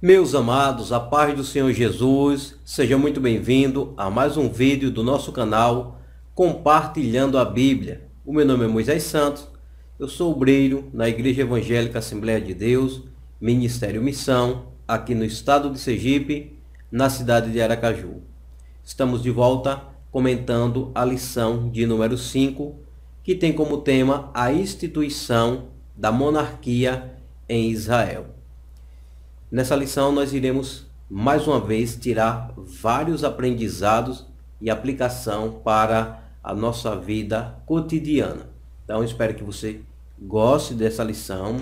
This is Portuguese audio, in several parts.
Meus amados, a paz do Senhor Jesus, seja muito bem-vindo a mais um vídeo do nosso canal Compartilhando a Bíblia. O meu nome é Moisés Santos, eu sou obreiro na Igreja Evangélica Assembleia de Deus, Ministério Missão, aqui no estado de Sergipe, na cidade de Aracaju. Estamos de volta comentando a lição de número 5 que tem como tema a instituição da monarquia em Israel. Nessa lição, nós iremos mais uma vez tirar vários aprendizados e aplicação para a nossa vida cotidiana. Então, espero que você goste dessa lição,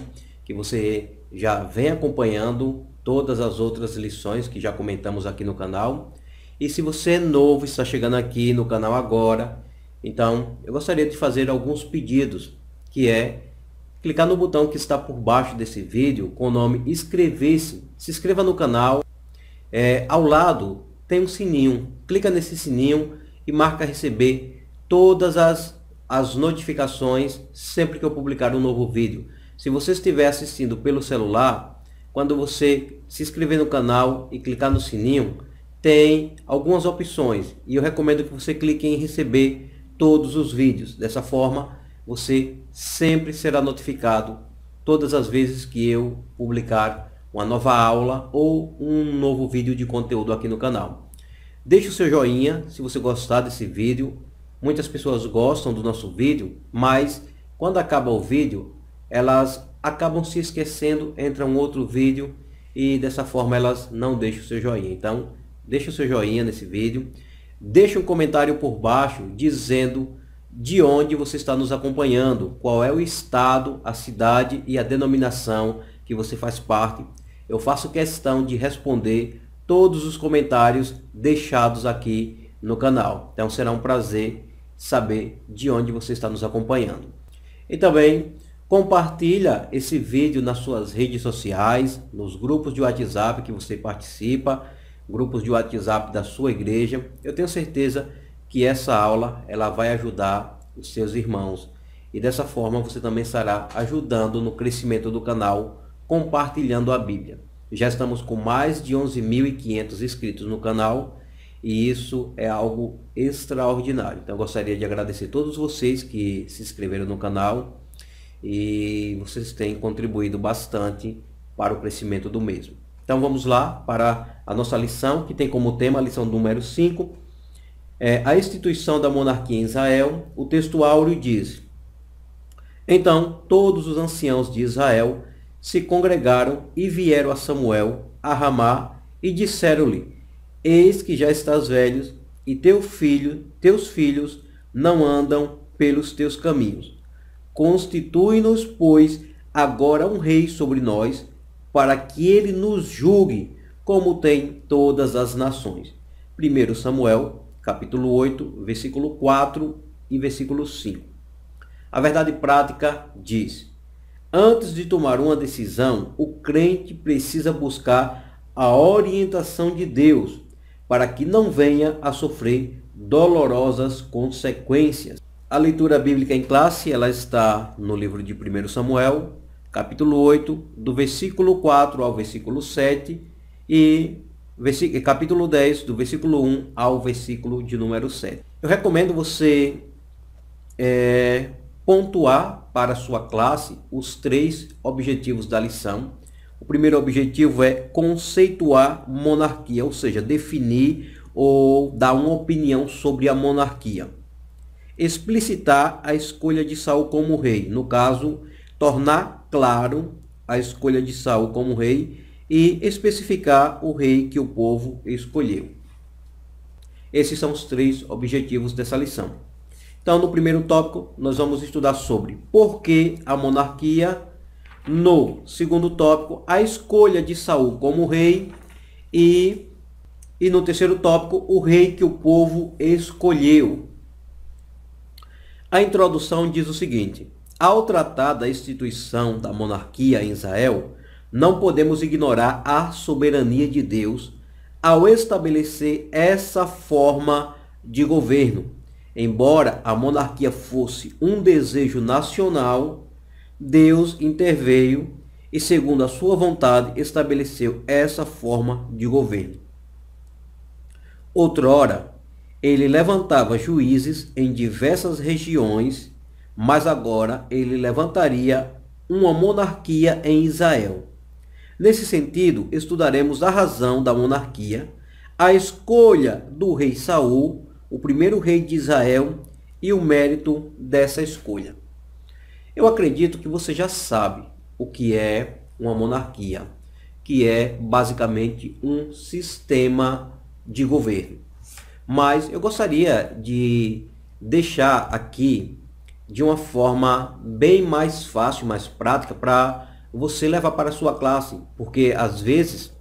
que você já vem acompanhando todas as outras lições que já comentamos aqui no canal. E se você é novo, está chegando aqui no canal agora, então, eu gostaria de fazer alguns pedidos, que é clicar no botão que está por baixo desse vídeo com o nome inscrever-se, se inscreva no canal, é, ao lado tem um sininho, clica nesse sininho e marca receber todas as, as notificações sempre que eu publicar um novo vídeo. Se você estiver assistindo pelo celular, quando você se inscrever no canal e clicar no sininho, tem algumas opções e eu recomendo que você clique em receber todos os vídeos. Dessa forma, você sempre será notificado todas as vezes que eu publicar uma nova aula ou um novo vídeo de conteúdo aqui no canal. Deixe o seu joinha se você gostar desse vídeo. Muitas pessoas gostam do nosso vídeo, mas quando acaba o vídeo, elas acabam se esquecendo, entra um outro vídeo e dessa forma elas não deixam o seu joinha. Então, deixe o seu joinha nesse vídeo. Deixe um comentário por baixo dizendo de onde você está nos acompanhando, qual é o estado, a cidade e a denominação que você faz parte. Eu faço questão de responder todos os comentários deixados aqui no canal. Então será um prazer saber de onde você está nos acompanhando. E também compartilha esse vídeo nas suas redes sociais, nos grupos de WhatsApp que você participa grupos de WhatsApp da sua igreja. Eu tenho certeza que essa aula ela vai ajudar os seus irmãos e dessa forma você também estará ajudando no crescimento do canal compartilhando a Bíblia. Já estamos com mais de 11.500 inscritos no canal e isso é algo extraordinário. Então eu gostaria de agradecer a todos vocês que se inscreveram no canal e vocês têm contribuído bastante para o crescimento do mesmo. Então vamos lá para a nossa lição, que tem como tema a lição número 5, é, a instituição da monarquia em Israel. O texto áureo diz: Então todos os anciãos de Israel se congregaram e vieram a Samuel, a Ramá, e disseram-lhe: Eis que já estás velho, e teu filho, teus filhos não andam pelos teus caminhos. Constitui-nos, pois, agora um rei sobre nós, para que ele nos julgue, como tem todas as nações. 1 Samuel, capítulo 8, versículo 4 e versículo 5. A verdade prática diz: Antes de tomar uma decisão, o crente precisa buscar a orientação de Deus para que não venha a sofrer dolorosas consequências. A leitura bíblica em classe, ela está no livro de 1 Samuel, capítulo 8, do versículo 4 ao versículo 7 e capítulo 10, do versículo 1 ao versículo de número 7. Eu recomendo você é, pontuar para a sua classe os três objetivos da lição. O primeiro objetivo é conceituar monarquia, ou seja, definir ou dar uma opinião sobre a monarquia. Explicitar a escolha de Saul como rei, no caso, tornar claro a escolha de Saul como rei e especificar o rei que o povo escolheu. Esses são os três objetivos dessa lição. Então, no primeiro tópico, nós vamos estudar sobre por que a monarquia. No segundo tópico, a escolha de Saul como rei. E, e no terceiro tópico, o rei que o povo escolheu. A introdução diz o seguinte: ao tratar da instituição da monarquia em Israel, não podemos ignorar a soberania de Deus ao estabelecer essa forma de governo. Embora a monarquia fosse um desejo nacional, Deus interveio e, segundo a sua vontade, estabeleceu essa forma de governo. Outrora, ele levantava juízes em diversas regiões mas agora ele levantaria uma monarquia em Israel. Nesse sentido, estudaremos a razão da monarquia, a escolha do rei Saul, o primeiro rei de Israel, e o mérito dessa escolha. Eu acredito que você já sabe o que é uma monarquia, que é basicamente um sistema de governo. Mas eu gostaria de deixar aqui de uma forma bem mais fácil, mais prática para você levar para a sua classe, porque às vezes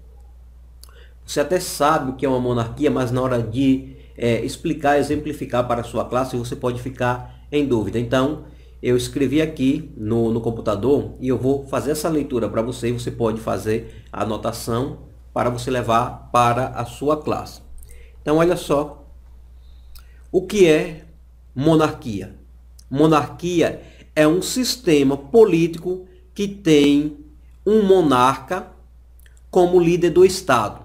você até sabe o que é uma monarquia, mas na hora de é, explicar, exemplificar para a sua classe, você pode ficar em dúvida. Então, eu escrevi aqui no, no computador e eu vou fazer essa leitura para você e você pode fazer a anotação para você levar para a sua classe. Então, olha só. O que é monarquia? Monarquia é um sistema político que tem um monarca como líder do Estado.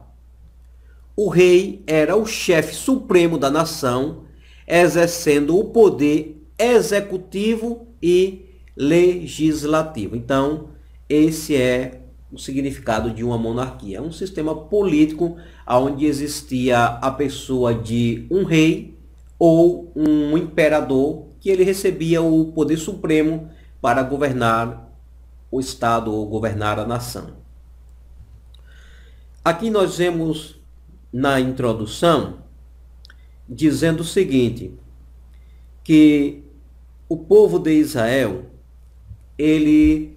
O rei era o chefe supremo da nação, exercendo o poder executivo e legislativo. Então, esse é o significado de uma monarquia. É um sistema político onde existia a pessoa de um rei ou um imperador que ele recebia o poder supremo para governar o Estado ou governar a nação. Aqui nós vemos na introdução dizendo o seguinte, que o povo de Israel, ele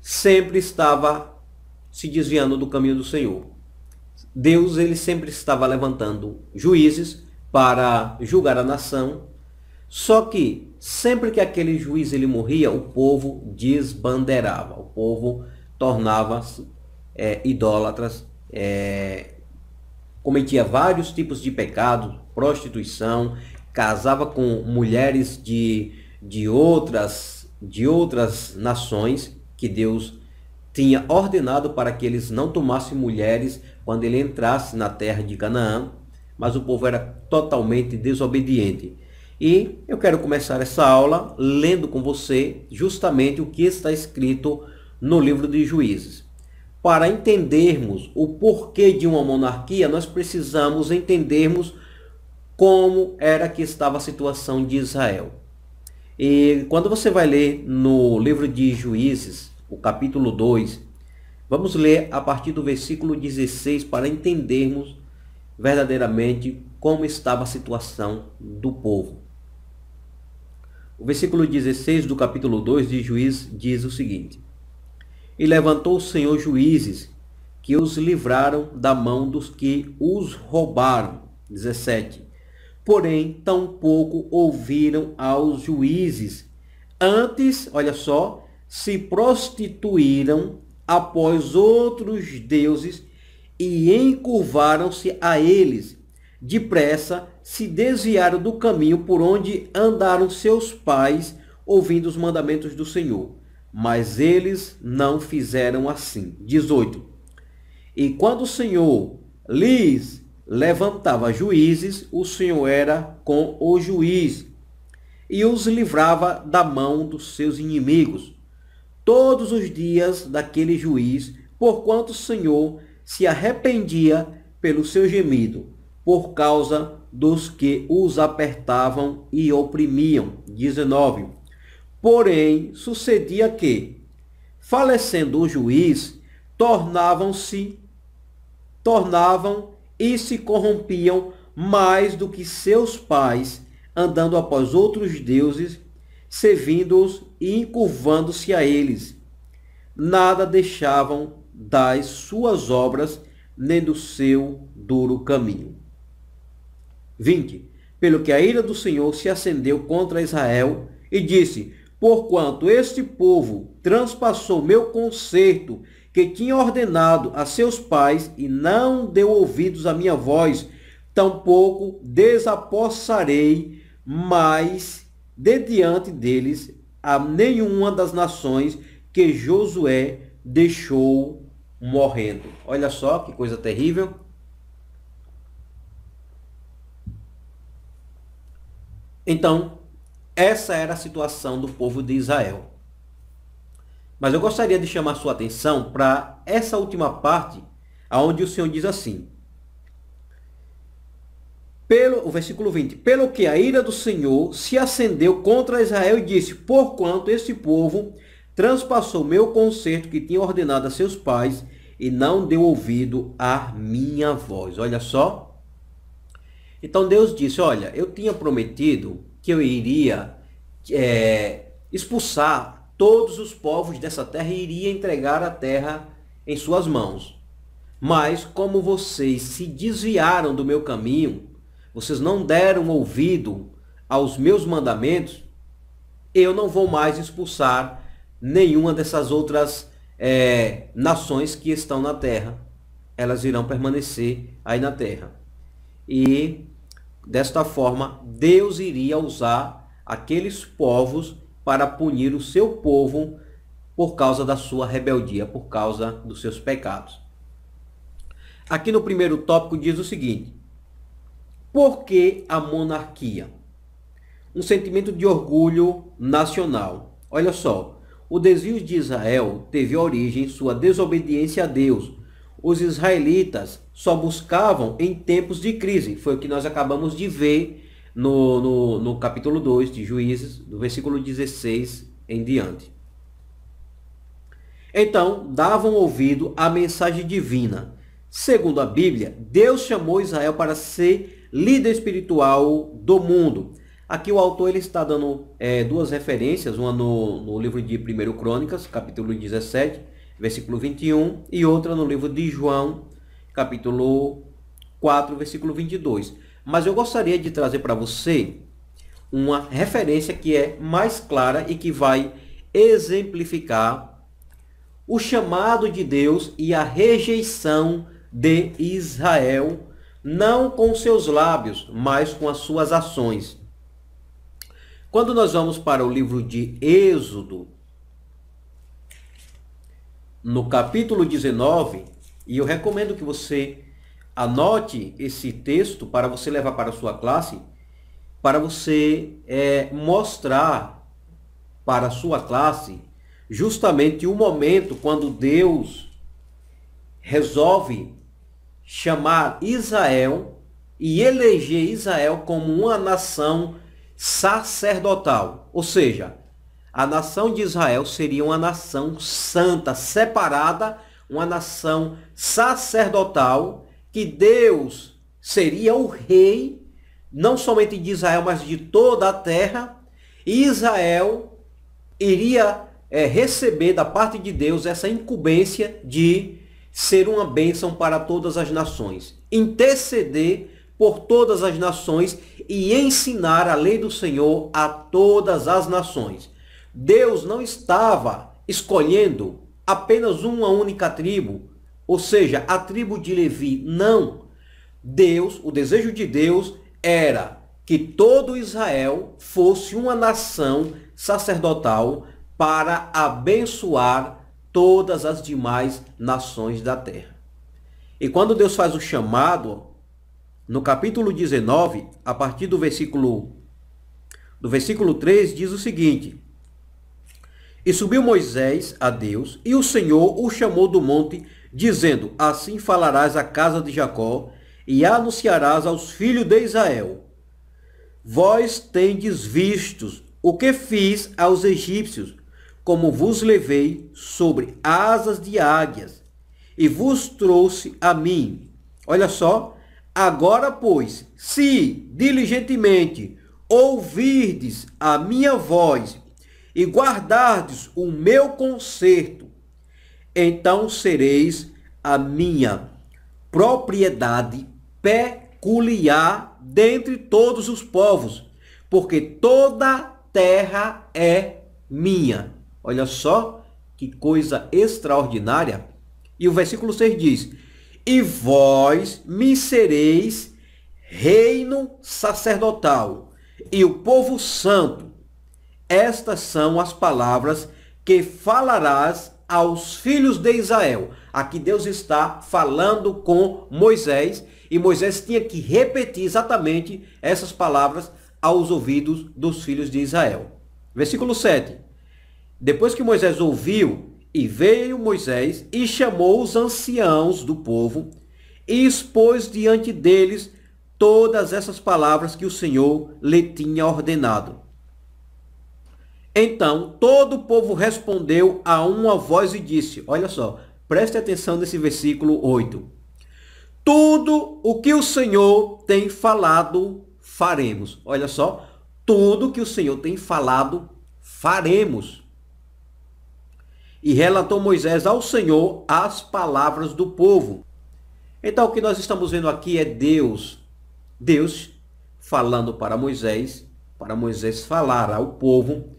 sempre estava se desviando do caminho do Senhor. Deus ele sempre estava levantando juízes para julgar a nação só que sempre que aquele juiz ele morria, o povo desbandeirava, o povo tornava-se é, idólatras, é, cometia vários tipos de pecados, prostituição, casava com mulheres de, de, outras, de outras nações que Deus tinha ordenado para que eles não tomassem mulheres quando ele entrasse na terra de Canaã, mas o povo era totalmente desobediente. E eu quero começar essa aula lendo com você justamente o que está escrito no livro de Juízes. Para entendermos o porquê de uma monarquia, nós precisamos entendermos como era que estava a situação de Israel. E quando você vai ler no livro de Juízes, o capítulo 2, vamos ler a partir do versículo 16 para entendermos verdadeiramente como estava a situação do povo. O versículo 16 do capítulo 2 de Juiz diz o seguinte: E levantou o Senhor juízes que os livraram da mão dos que os roubaram. 17. Porém, tampouco ouviram aos juízes. Antes, olha só, se prostituíram após outros deuses e encurvaram-se a eles. Depressa se desviaram do caminho por onde andaram seus pais, ouvindo os mandamentos do Senhor. Mas eles não fizeram assim. 18. E quando o Senhor lhes levantava juízes, o Senhor era com o juiz e os livrava da mão dos seus inimigos todos os dias daquele juiz, porquanto o Senhor se arrependia pelo seu gemido, por causa dos que os apertavam e oprimiam. 19. Porém, sucedia que, falecendo o juiz, tornavam-se tornavam e se corrompiam mais do que seus pais, andando após outros deuses, servindo-os e encurvando-se a eles. Nada deixavam das suas obras, nem do seu duro caminho. 20. Pelo que a ira do Senhor se acendeu contra Israel e disse: Porquanto este povo transpassou meu conserto que tinha ordenado a seus pais e não deu ouvidos à minha voz, tampouco desapossarei mais de diante deles a nenhuma das nações que Josué deixou morrendo. Olha só que coisa terrível. Então, essa era a situação do povo de Israel. Mas eu gostaria de chamar sua atenção para essa última parte, aonde o Senhor diz assim: pelo, o versículo 20, pelo que a ira do Senhor se acendeu contra Israel e disse, porquanto esse povo transpassou meu conserto que tinha ordenado a seus pais e não deu ouvido à minha voz. Olha só, então Deus disse: Olha, eu tinha prometido que eu iria é, expulsar todos os povos dessa terra e iria entregar a terra em suas mãos. Mas como vocês se desviaram do meu caminho, vocês não deram ouvido aos meus mandamentos, eu não vou mais expulsar nenhuma dessas outras é, nações que estão na terra. Elas irão permanecer aí na terra. E Desta forma, Deus iria usar aqueles povos para punir o seu povo por causa da sua rebeldia, por causa dos seus pecados. Aqui no primeiro tópico diz o seguinte: Por que a monarquia? Um sentimento de orgulho nacional. Olha só, o desvio de Israel teve origem em sua desobediência a Deus, os israelitas só buscavam em tempos de crise. Foi o que nós acabamos de ver no, no, no capítulo 2 de Juízes, no versículo 16 em diante. Então, davam ouvido à mensagem divina. Segundo a Bíblia, Deus chamou Israel para ser líder espiritual do mundo. Aqui o autor ele está dando é, duas referências, uma no, no livro de 1 Crônicas, capítulo 17, versículo 21, e outra no livro de João, capítulo 4, versículo 22. Mas eu gostaria de trazer para você uma referência que é mais clara e que vai exemplificar o chamado de Deus e a rejeição de Israel, não com seus lábios, mas com as suas ações. Quando nós vamos para o livro de Êxodo, no capítulo 19, e eu recomendo que você anote esse texto para você levar para a sua classe, para você é, mostrar para a sua classe justamente o momento quando Deus resolve chamar Israel e eleger Israel como uma nação sacerdotal, ou seja, a nação de Israel seria uma nação santa, separada, uma nação sacerdotal, que Deus seria o rei, não somente de Israel, mas de toda a terra. E Israel iria é, receber da parte de Deus essa incumbência de ser uma bênção para todas as nações, interceder por todas as nações e ensinar a lei do Senhor a todas as nações. Deus não estava escolhendo apenas uma única tribo, ou seja, a tribo de Levi, não. Deus, o desejo de Deus era que todo Israel fosse uma nação sacerdotal para abençoar todas as demais nações da terra. E quando Deus faz o chamado, no capítulo 19, a partir do versículo do versículo 3 diz o seguinte: e subiu Moisés a Deus, e o Senhor o chamou do monte, dizendo: Assim falarás à casa de Jacó, e anunciarás aos filhos de Israel: Vós tendes vistos o que fiz aos egípcios, como vos levei sobre asas de águias, e vos trouxe a mim. Olha só, agora, pois, se diligentemente ouvirdes a minha voz e guardardes o meu conserto, então sereis a minha propriedade peculiar dentre todos os povos, porque toda terra é minha. Olha só que coisa extraordinária. E o versículo 6 diz: E vós me sereis reino sacerdotal e o povo santo, estas são as palavras que falarás aos filhos de Israel. Aqui Deus está falando com Moisés e Moisés tinha que repetir exatamente essas palavras aos ouvidos dos filhos de Israel. Versículo 7. Depois que Moisés ouviu, e veio Moisés e chamou os anciãos do povo e expôs diante deles todas essas palavras que o Senhor lhe tinha ordenado. Então todo o povo respondeu a uma voz e disse: Olha só, preste atenção nesse versículo 8. Tudo o que o Senhor tem falado, faremos. Olha só, tudo o que o Senhor tem falado, faremos. E relatou Moisés ao Senhor as palavras do povo. Então o que nós estamos vendo aqui é Deus. Deus falando para Moisés, para Moisés falar ao povo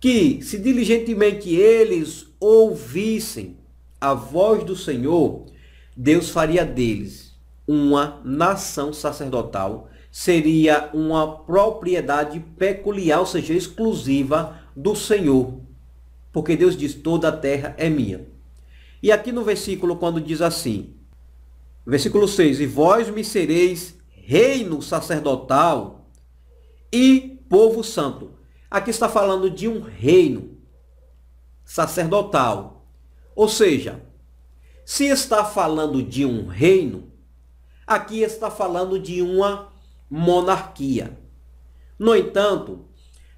que se diligentemente eles ouvissem a voz do Senhor, Deus faria deles uma nação sacerdotal, seria uma propriedade peculiar, ou seja, exclusiva do Senhor. Porque Deus diz: toda a terra é minha. E aqui no versículo, quando diz assim, versículo 6: E vós me sereis reino sacerdotal e povo santo. Aqui está falando de um reino sacerdotal. Ou seja, se está falando de um reino, aqui está falando de uma monarquia. No entanto,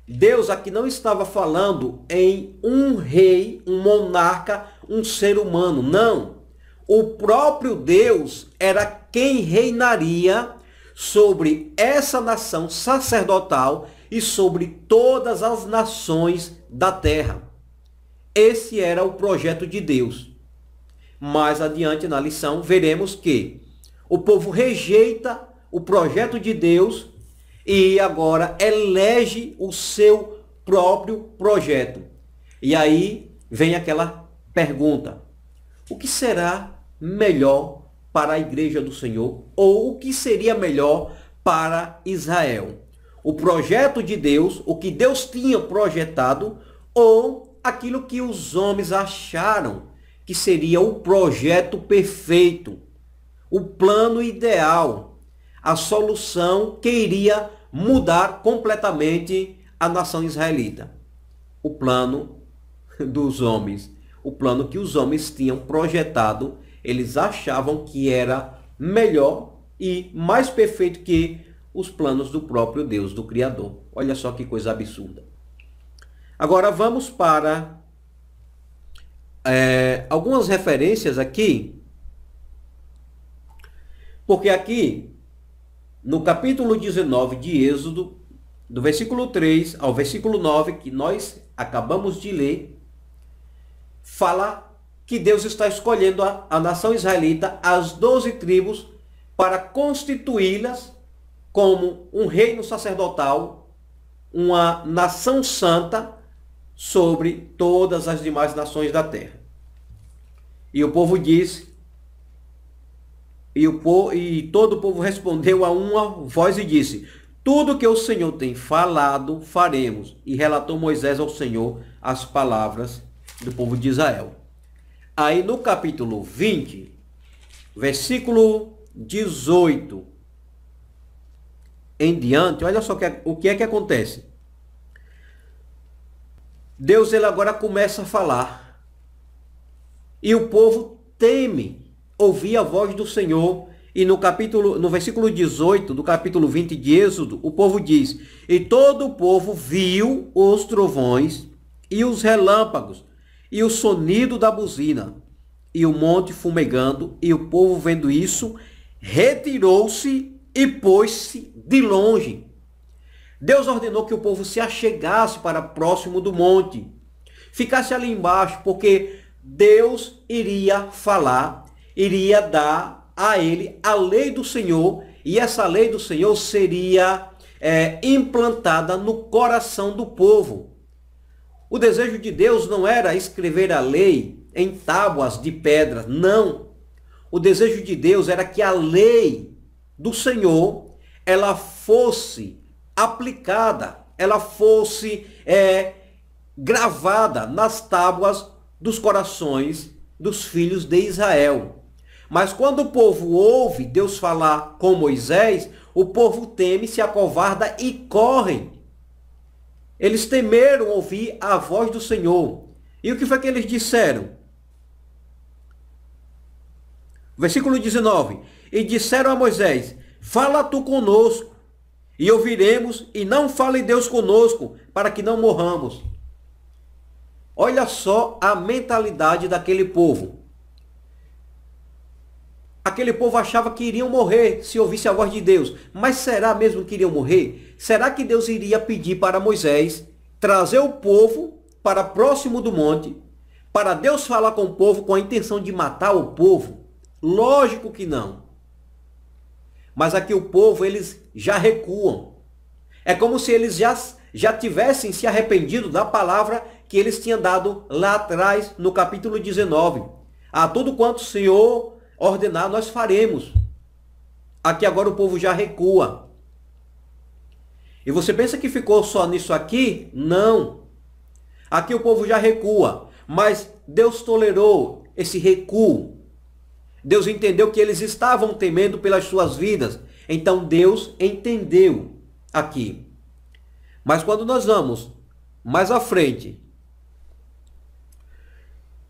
Deus aqui não estava falando em um rei, um monarca, um ser humano. Não. O próprio Deus era quem reinaria sobre essa nação sacerdotal e sobre todas as nações da terra. Esse era o projeto de Deus. Mais adiante na lição veremos que o povo rejeita o projeto de Deus e agora elege o seu próprio projeto. E aí vem aquela pergunta: o que será melhor para a igreja do Senhor ou o que seria melhor para Israel? o projeto de Deus, o que Deus tinha projetado, ou aquilo que os homens acharam que seria o projeto perfeito, o plano ideal, a solução que iria mudar completamente a nação israelita. O plano dos homens, o plano que os homens tinham projetado, eles achavam que era melhor e mais perfeito que os planos do próprio Deus, do Criador. Olha só que coisa absurda. Agora vamos para é, algumas referências aqui, porque aqui no capítulo 19 de Êxodo, do versículo 3 ao versículo 9, que nós acabamos de ler, fala que Deus está escolhendo a, a nação israelita, as doze tribos, para constituí-las como um reino sacerdotal, uma nação santa sobre todas as demais nações da terra. E o povo disse, e, o povo, e todo o povo respondeu a uma voz e disse, tudo que o Senhor tem falado, faremos. E relatou Moisés ao Senhor as palavras do povo de Israel. Aí no capítulo 20, versículo 18, em diante, olha só que, é, o que é que acontece. Deus ele agora começa a falar. E o povo teme ouvir a voz do Senhor. E no capítulo, no versículo 18 do capítulo 20 de Êxodo, o povo diz: "E todo o povo viu os trovões e os relâmpagos e o sonido da buzina e o monte fumegando, e o povo vendo isso, retirou-se e pôs-se de longe. Deus ordenou que o povo se achegasse para próximo do monte, ficasse ali embaixo, porque Deus iria falar, iria dar a ele a lei do Senhor, e essa lei do Senhor seria é, implantada no coração do povo. O desejo de Deus não era escrever a lei em tábuas de pedra, não. O desejo de Deus era que a lei do Senhor, ela fosse aplicada, ela fosse é, gravada nas tábuas dos corações dos filhos de Israel. Mas quando o povo ouve Deus falar com Moisés, o povo teme, se acovarda e corre. Eles temeram ouvir a voz do Senhor. E o que foi que eles disseram? Versículo 19 e disseram a Moisés: Fala tu conosco, e ouviremos, e não fale Deus conosco, para que não morramos. Olha só a mentalidade daquele povo. Aquele povo achava que iriam morrer se ouvisse a voz de Deus. Mas será mesmo que iriam morrer? Será que Deus iria pedir para Moisés trazer o povo para próximo do monte, para Deus falar com o povo com a intenção de matar o povo? Lógico que não. Mas aqui o povo, eles já recuam. É como se eles já, já tivessem se arrependido da palavra que eles tinham dado lá atrás, no capítulo 19. A tudo quanto o Senhor ordenar, nós faremos. Aqui agora o povo já recua. E você pensa que ficou só nisso aqui? Não. Aqui o povo já recua. Mas Deus tolerou esse recuo. Deus entendeu que eles estavam temendo pelas suas vidas. Então Deus entendeu aqui. Mas quando nós vamos mais à frente,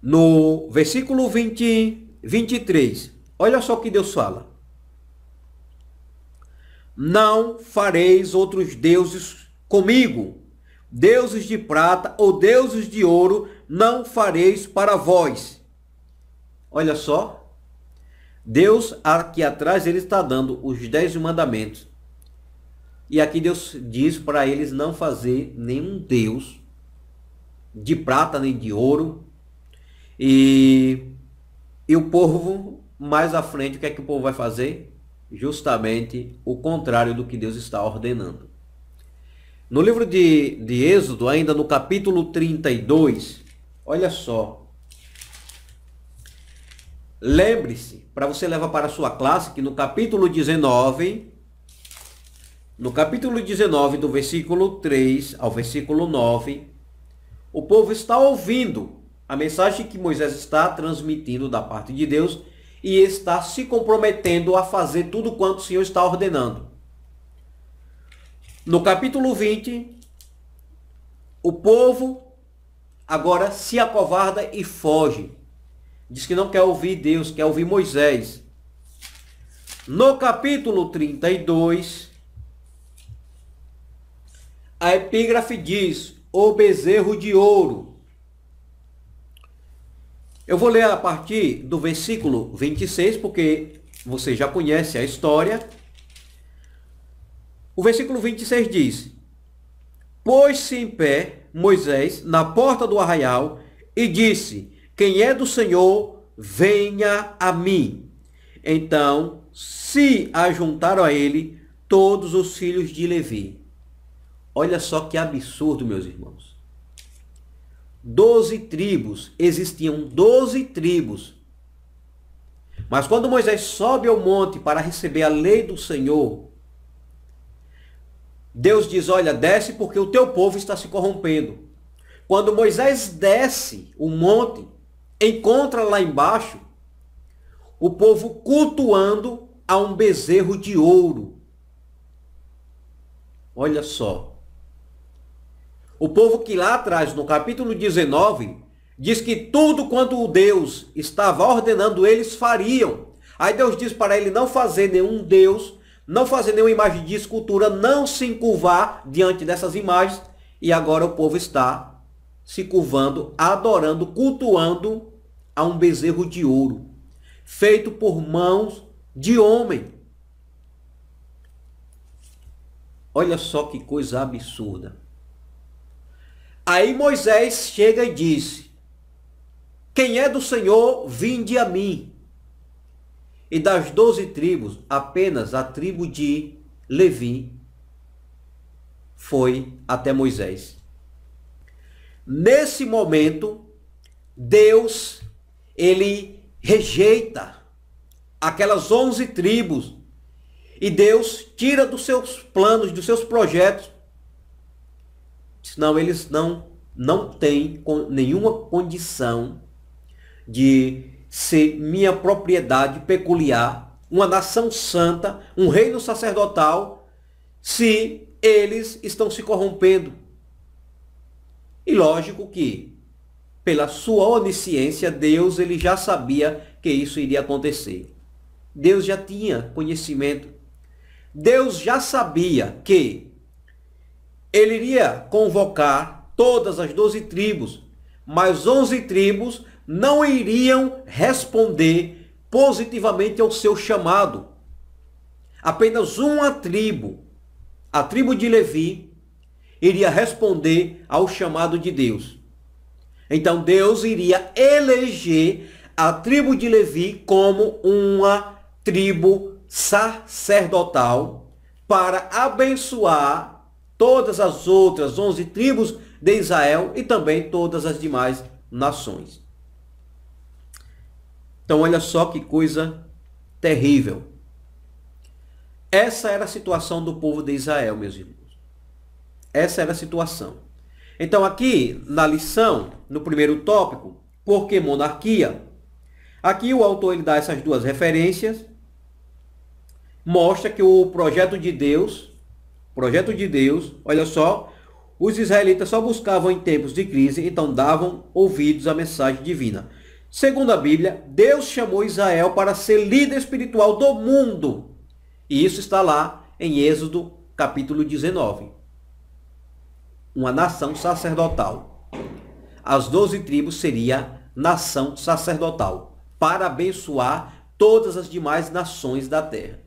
no versículo 20, 23, olha só o que Deus fala. Não fareis outros deuses comigo, deuses de prata ou deuses de ouro, não fareis para vós. Olha só, Deus, aqui atrás, ele está dando os dez mandamentos. E aqui Deus diz para eles não fazer nenhum Deus de prata nem de ouro. E, e o povo, mais à frente, o que é que o povo vai fazer? Justamente o contrário do que Deus está ordenando. No livro de, de Êxodo, ainda no capítulo 32, olha só, Lembre-se, para você levar para a sua classe, que no capítulo 19, no capítulo 19, do versículo 3 ao versículo 9, o povo está ouvindo a mensagem que Moisés está transmitindo da parte de Deus e está se comprometendo a fazer tudo quanto o Senhor está ordenando. No capítulo 20, o povo agora se acovarda e foge. Diz que não quer ouvir Deus, quer ouvir Moisés. No capítulo 32, a epígrafe diz: O bezerro de ouro. Eu vou ler a partir do versículo 26, porque você já conhece a história. O versículo 26 diz: Pôs-se em pé Moisés na porta do arraial e disse: quem é do Senhor, venha a mim. Então se ajuntaram a ele todos os filhos de Levi. Olha só que absurdo, meus irmãos. Doze tribos, existiam doze tribos. Mas quando Moisés sobe ao monte para receber a lei do Senhor, Deus diz: Olha, desce porque o teu povo está se corrompendo. Quando Moisés desce o monte, encontra lá embaixo o povo cultuando a um bezerro de ouro. Olha só. O povo que lá atrás, no capítulo 19, diz que tudo quanto o Deus estava ordenando, eles fariam. Aí Deus diz para ele não fazer nenhum Deus, não fazer nenhuma imagem de escultura, não se encurvar diante dessas imagens. E agora o povo está se curvando, adorando, cultuando a um bezerro de ouro, feito por mãos de homem. Olha só que coisa absurda. Aí Moisés chega e disse: Quem é do Senhor, vinde a mim. E das doze tribos, apenas a tribo de Levi foi até Moisés. Nesse momento, Deus ele rejeita aquelas onze tribos e Deus tira dos seus planos, dos seus projetos. Senão eles não não têm nenhuma condição de ser minha propriedade peculiar, uma nação santa, um reino sacerdotal, se eles estão se corrompendo. E lógico que pela sua onisciência, Deus ele já sabia que isso iria acontecer. Deus já tinha conhecimento. Deus já sabia que ele iria convocar todas as 12 tribos, mas 11 tribos não iriam responder positivamente ao seu chamado. Apenas uma tribo, a tribo de Levi, iria responder ao chamado de Deus. Então Deus iria eleger a tribo de Levi como uma tribo sacerdotal para abençoar todas as outras 11 tribos de Israel e também todas as demais nações. Então olha só que coisa terrível. Essa era a situação do povo de Israel, meus irmãos. Essa era a situação. Então, aqui na lição, no primeiro tópico, por que monarquia? Aqui o autor ele dá essas duas referências, mostra que o projeto de Deus, projeto de Deus, olha só, os israelitas só buscavam em tempos de crise, então davam ouvidos à mensagem divina. Segundo a Bíblia, Deus chamou Israel para ser líder espiritual do mundo. E isso está lá em Êxodo capítulo 19 uma nação sacerdotal. As doze tribos seria nação sacerdotal, para abençoar todas as demais nações da terra.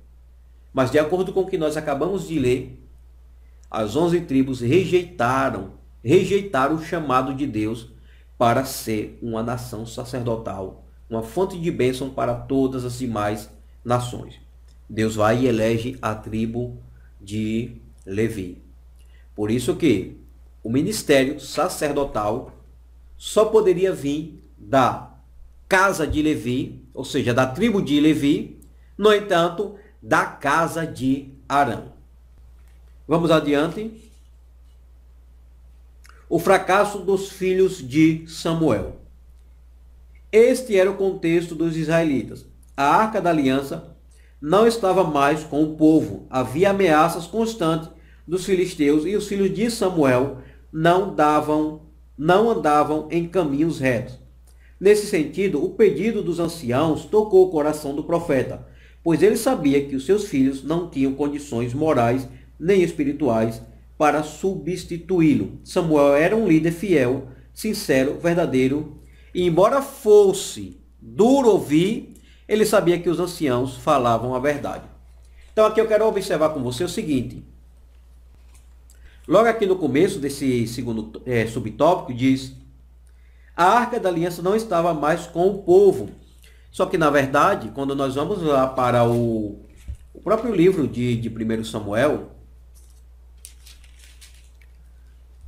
Mas de acordo com o que nós acabamos de ler, as onze tribos rejeitaram, rejeitaram o chamado de Deus para ser uma nação sacerdotal, uma fonte de bênção para todas as demais nações. Deus vai e elege a tribo de Levi. Por isso que o ministério sacerdotal só poderia vir da casa de Levi, ou seja, da tribo de Levi, no entanto, da casa de Arão. Vamos adiante. O fracasso dos filhos de Samuel. Este era o contexto dos israelitas. A arca da aliança não estava mais com o povo. Havia ameaças constantes dos filisteus e os filhos de Samuel não davam, não andavam em caminhos retos. Nesse sentido, o pedido dos anciãos tocou o coração do profeta, pois ele sabia que os seus filhos não tinham condições morais nem espirituais para substituí-lo. Samuel era um líder fiel, sincero, verdadeiro, e embora fosse duro ouvir, ele sabia que os anciãos falavam a verdade. Então aqui eu quero observar com você o seguinte: Logo aqui no começo desse segundo é, subtópico diz: a arca da aliança não estava mais com o povo. Só que na verdade, quando nós vamos lá para o, o próprio livro de, de 1 Samuel,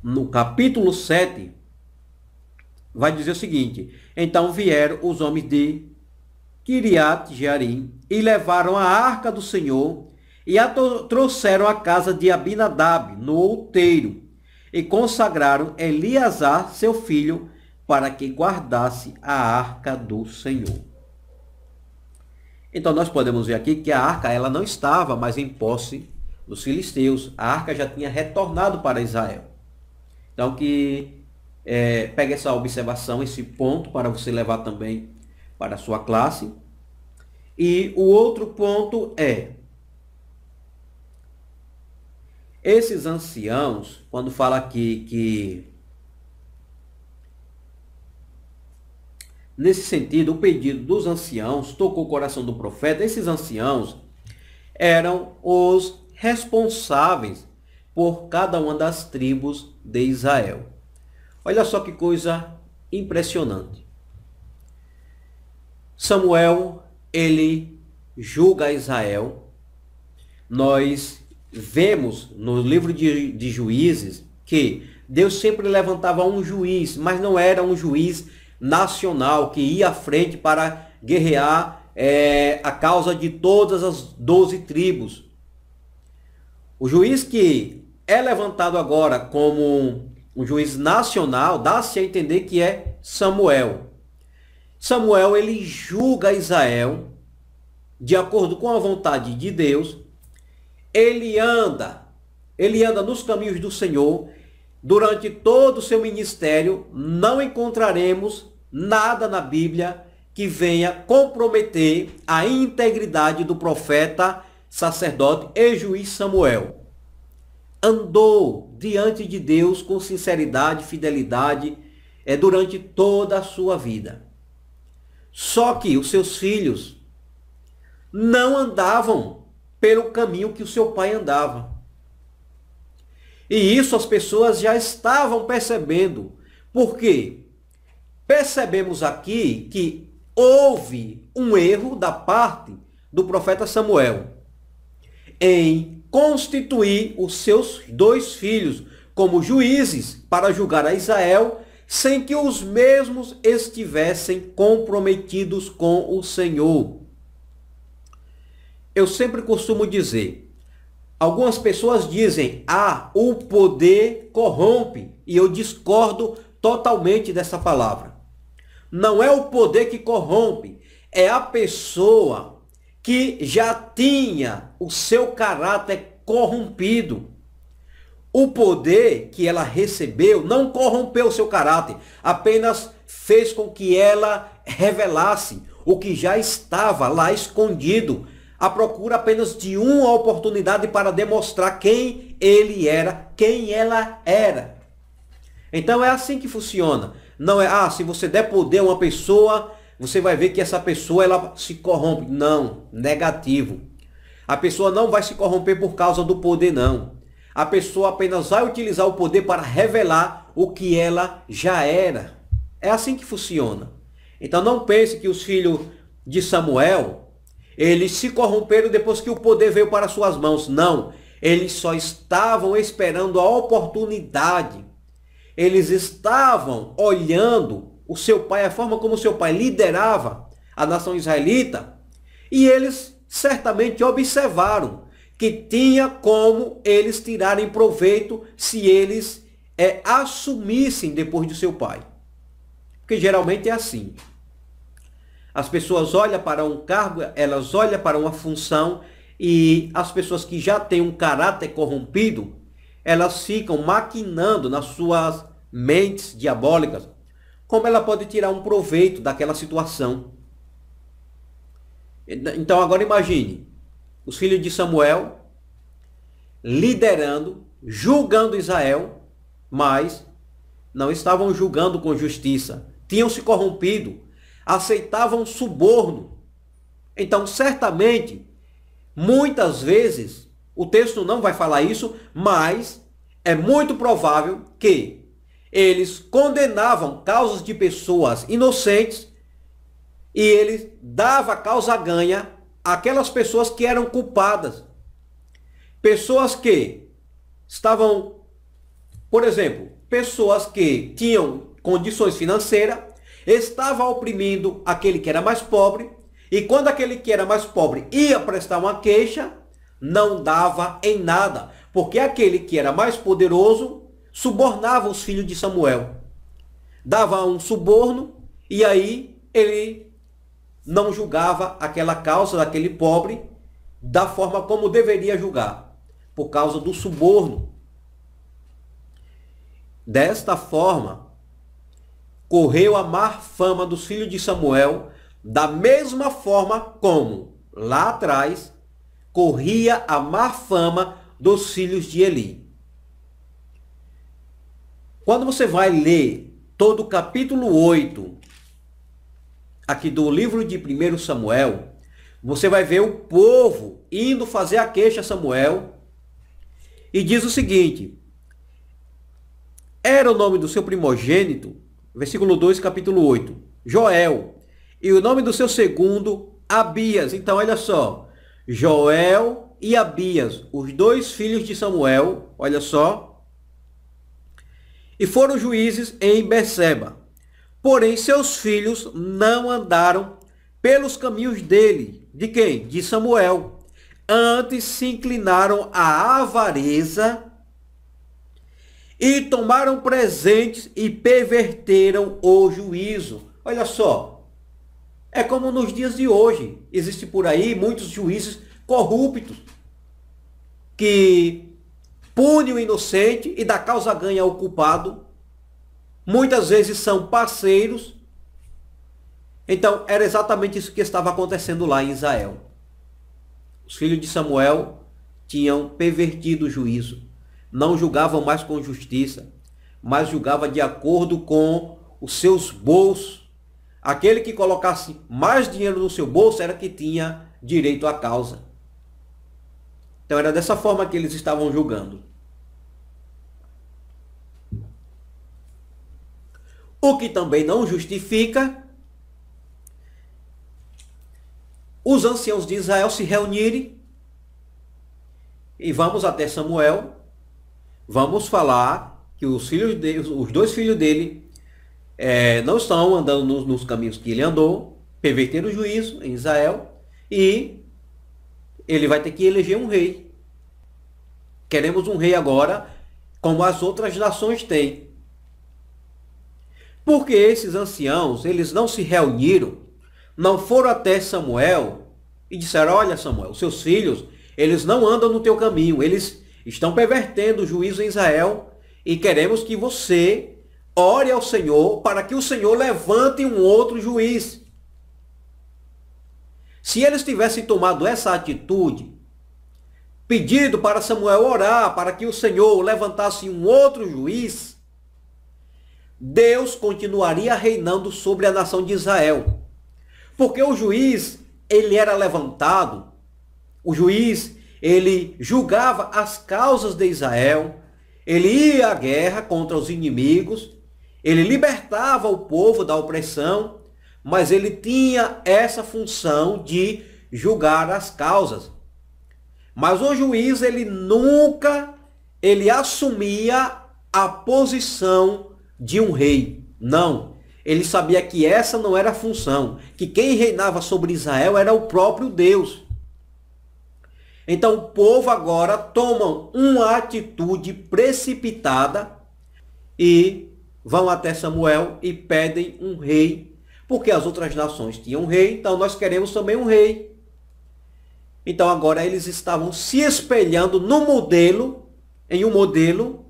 no capítulo 7, vai dizer o seguinte: Então vieram os homens de Kiriat Jearim e levaram a arca do Senhor e a trouxeram à casa de Abinadab, no outeiro, e consagraram Eliasar, seu filho, para que guardasse a arca do Senhor. Então nós podemos ver aqui que a arca ela não estava mais em posse dos filisteus. A arca já tinha retornado para Israel. Então que é, pegue essa observação, esse ponto para você levar também para a sua classe. E o outro ponto é esses anciãos, quando fala aqui que. Nesse sentido, o pedido dos anciãos tocou o coração do profeta. Esses anciãos eram os responsáveis por cada uma das tribos de Israel. Olha só que coisa impressionante. Samuel, ele julga Israel. Nós vemos no livro de, de juízes que Deus sempre levantava um juiz, mas não era um juiz nacional que ia à frente para guerrear é, a causa de todas as doze tribos. O juiz que é levantado agora como um, um juiz nacional dá-se a entender que é Samuel. Samuel ele julga Israel de acordo com a vontade de Deus ele anda, ele anda nos caminhos do Senhor, durante todo o seu ministério, não encontraremos nada na Bíblia que venha comprometer a integridade do profeta, sacerdote e juiz Samuel. Andou diante de Deus com sinceridade, e fidelidade, é durante toda a sua vida. Só que os seus filhos não andavam pelo caminho que o seu pai andava. E isso as pessoas já estavam percebendo. porque Percebemos aqui que houve um erro da parte do profeta Samuel em constituir os seus dois filhos como juízes para julgar a Israel sem que os mesmos estivessem comprometidos com o Senhor eu sempre costumo dizer, algumas pessoas dizem, ah, o poder corrompe, e eu discordo totalmente dessa palavra. Não é o poder que corrompe, é a pessoa que já tinha o seu caráter corrompido. O poder que ela recebeu não corrompeu o seu caráter, apenas fez com que ela revelasse o que já estava lá escondido à procura apenas de uma oportunidade para demonstrar quem ele era, quem ela era. Então é assim que funciona. Não é, ah, se você der poder a uma pessoa, você vai ver que essa pessoa ela se corrompe. Não, negativo. A pessoa não vai se corromper por causa do poder, não. A pessoa apenas vai utilizar o poder para revelar o que ela já era. É assim que funciona. Então não pense que os filhos de Samuel eles se corromperam depois que o poder veio para suas mãos. Não. Eles só estavam esperando a oportunidade. Eles estavam olhando o seu pai, a forma como seu pai liderava a nação israelita. E eles certamente observaram que tinha como eles tirarem proveito se eles é, assumissem depois de seu pai. Porque geralmente é assim. As pessoas olham para um cargo, elas olham para uma função e as pessoas que já têm um caráter corrompido, elas ficam maquinando nas suas mentes diabólicas como ela pode tirar um proveito daquela situação. Então agora imagine os filhos de Samuel liderando, julgando Israel, mas não estavam julgando com justiça. Tinham se corrompido, aceitavam suborno. Então, certamente, muitas vezes, o texto não vai falar isso, mas é muito provável que eles condenavam causas de pessoas inocentes e ele dava causa ganha àquelas pessoas que eram culpadas. Pessoas que estavam, por exemplo, pessoas que tinham condições financeiras estava oprimindo aquele que era mais pobre, e quando aquele que era mais pobre ia prestar uma queixa, não dava em nada, porque aquele que era mais poderoso subornava os filhos de Samuel. Dava um suborno e aí ele não julgava aquela causa daquele pobre da forma como deveria julgar, por causa do suborno. Desta forma, correu a má fama dos filhos de Samuel, da mesma forma como, lá atrás, corria a má fama dos filhos de Eli. Quando você vai ler todo o capítulo 8, aqui do livro de 1 Samuel, você vai ver o povo indo fazer a queixa a Samuel. E diz o seguinte: Era o nome do seu primogênito versículo 2, capítulo 8. Joel. E o nome do seu segundo, Abias. Então, olha só. Joel e Abias, os dois filhos de Samuel, olha só. E foram juízes em Beceba. Porém, seus filhos não andaram pelos caminhos dele. De quem? De Samuel. Antes se inclinaram à avareza e tomaram presentes e perverteram o juízo. Olha só, é como nos dias de hoje, existe por aí muitos juízes corruptos que pune o inocente e da causa ganha o culpado. Muitas vezes são parceiros. Então, era exatamente isso que estava acontecendo lá em Israel. Os filhos de Samuel tinham pervertido o juízo não julgavam mais com justiça, mas julgava de acordo com os seus bolsos. Aquele que colocasse mais dinheiro no seu bolso era que tinha direito à causa. Então era dessa forma que eles estavam julgando. O que também não justifica os anciãos de Israel se reunirem e vamos até Samuel vamos falar que os, filhos de, os dois filhos dele é, não estão andando nos, nos caminhos que ele andou, pervertendo o juízo em Israel, e ele vai ter que eleger um rei. Queremos um rei agora, como as outras nações têm. Porque esses anciãos, eles não se reuniram, não foram até Samuel e disseram: Olha, Samuel, seus filhos, eles não andam no teu caminho, eles estão pervertendo o juízo em Israel e queremos que você ore ao Senhor para que o Senhor levante um outro juiz. Se eles tivessem tomado essa atitude, pedido para Samuel orar para que o Senhor levantasse um outro juiz, Deus continuaria reinando sobre a nação de Israel. Porque o juiz, ele era levantado, o juiz ele julgava as causas de Israel, ele ia à guerra contra os inimigos, ele libertava o povo da opressão, mas ele tinha essa função de julgar as causas. Mas o juiz ele nunca ele assumia a posição de um rei. Não. Ele sabia que essa não era a função, que quem reinava sobre Israel era o próprio Deus. Então o povo agora toma uma atitude precipitada e vão até Samuel e pedem um rei, porque as outras nações tinham um rei, então nós queremos também um rei. Então agora eles estavam se espelhando no modelo, em um modelo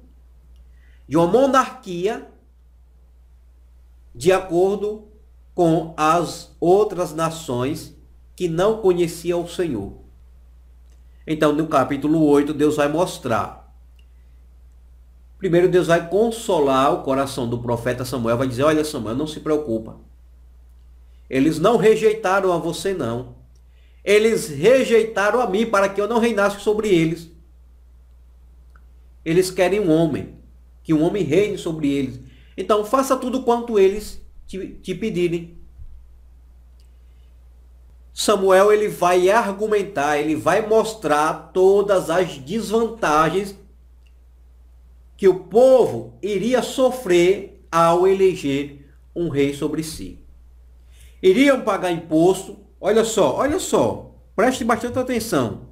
de uma monarquia de acordo com as outras nações que não conheciam o Senhor. Então, no capítulo 8, Deus vai mostrar. Primeiro, Deus vai consolar o coração do profeta Samuel, vai dizer: Olha, Samuel, não se preocupa. Eles não rejeitaram a você, não. Eles rejeitaram a mim para que eu não reinasse sobre eles. Eles querem um homem, que um homem reine sobre eles. Então, faça tudo quanto eles te, te pedirem. Samuel ele vai argumentar, ele vai mostrar todas as desvantagens que o povo iria sofrer ao eleger um rei sobre si. Iriam pagar imposto. Olha só, olha só. Preste bastante atenção.